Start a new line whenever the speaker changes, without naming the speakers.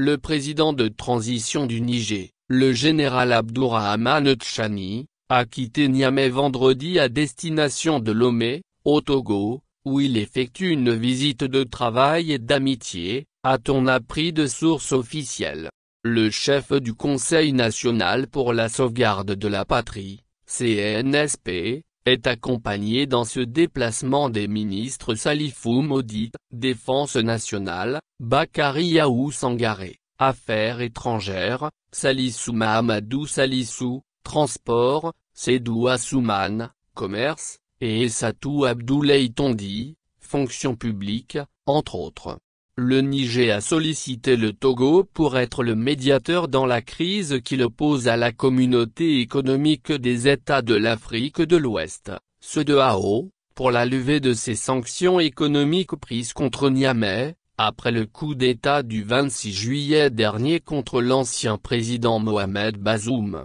Le président de transition du Niger, le général Abdourahmane Tchani, a quitté Niamey vendredi à destination de Lomé, au Togo, où il effectue une visite de travail et d'amitié, a-t-on appris de sources officielles. Le chef du Conseil national pour la sauvegarde de la patrie, CNSP, est accompagné dans ce déplacement des ministres Salifou Maudit, Défense nationale, Bakari Yaou Sangaré, Affaires étrangères, Salissou Mahamadou Salissou, Transport, Sédoua Soumane, Commerce, et esatou Abdoulaye Tondi, Fonction publique, entre autres le Niger a sollicité le Togo pour être le médiateur dans la crise qu'il pose à la communauté économique des États de l'Afrique de l'Ouest, ceux de AO, pour la levée de ses sanctions économiques prises contre Niamey, après le coup d'État du 26 juillet dernier contre l'ancien président Mohamed Bazoum.